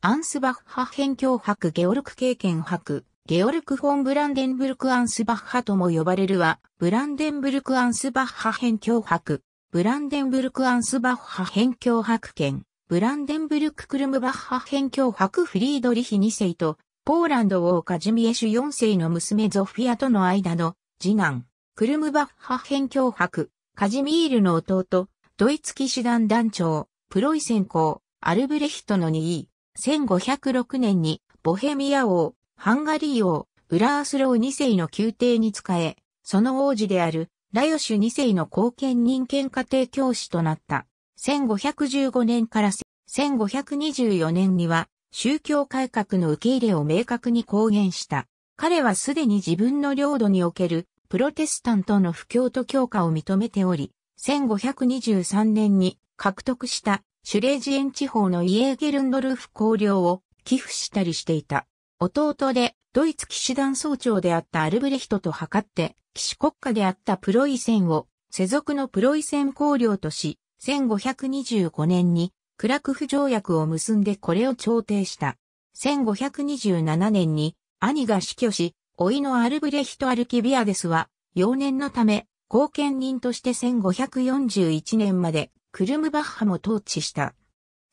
アンスバッハ辺境博ゲオルク経験博、ゲオルク・フォン・ブランデンブルク・アンスバッハとも呼ばれるは、ブランデンブルク・アンスバッハ辺境博、ブランデンブルク・アンスバッハ辺境博県、ブランデンブルク・クルムバッハ辺境博フリードリヒ2世と、ポーランド王カジミエシュ4世の娘ゾフィアとの間の次男、クルムバッハ辺境博、カジミールの弟、ドイツ騎士団団長、プロイセン公、アルブレヒトの2位。1506年にボヘミア王、ハンガリー王、ウラースロー2世の宮廷に仕え、その王子であるラヨシュ2世の後見人権家庭教師となった。1515年から1524年には宗教改革の受け入れを明確に公言した。彼はすでに自分の領土におけるプロテスタントの布教と強化を認めており、1523年に獲得したシュレージエン地方のイエーゲルンドルフ公領を寄付したりしていた。弟で、ドイツ騎士団総長であったアルブレヒトと図って、騎士国家であったプロイセンを、世俗のプロイセン公領とし、1525年に、クラクフ条約を結んでこれを調停した。1527年に、兄が死去し、老いのアルブレヒト・アルキビアデスは、幼年のため、後見人として1541年までクルムバッハも統治した。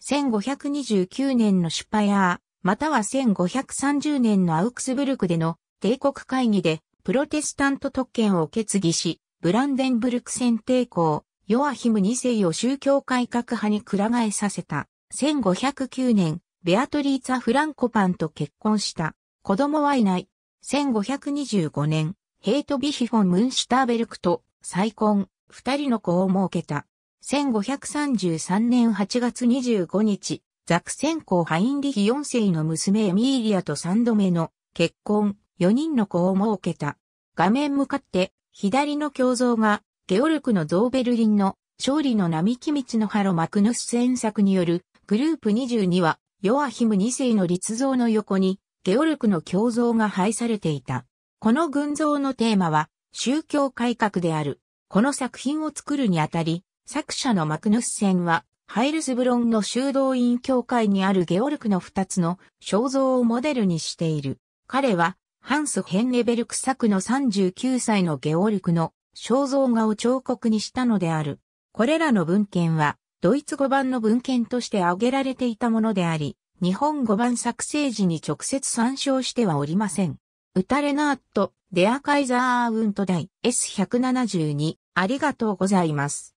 1529年のシュパヤー、または1530年のアウクスブルクでの帝国会議でプロテスタント特権を決議し、ブランデンブルク戦抵抗、ヨアヒム2世を宗教改革派にくら替えさせた。1509年、ベアトリーツァ・フランコパンと結婚した。子供はいない。1525年、ヘイト・ビヒフォン・ムンシュターベルクと再婚、二人の子を設けた。1533年8月25日、ザクセン公ハインリヒ4世の娘エミーリアと3度目の結婚、4人の子を設けた。画面向かって左の胸像がゲオルクのドーベルリンの勝利の並木道のハロマクヌス戦作によるグループ22はヨアヒム2世の立像の横にゲオルクの胸像が配されていた。この群像のテーマは宗教改革である。この作品を作るにあたり、作者のマクヌッセンは、ハイルズブロンの修道院教会にあるゲオルクの二つの肖像をモデルにしている。彼は、ハンス・ヘンネベルク作の39歳のゲオルクの肖像画を彫刻にしたのである。これらの文献は、ドイツ語版の文献として挙げられていたものであり、日本語版作成時に直接参照してはおりません。ウタレナート、デアカイザーウントダイ S172 ありがとうございます。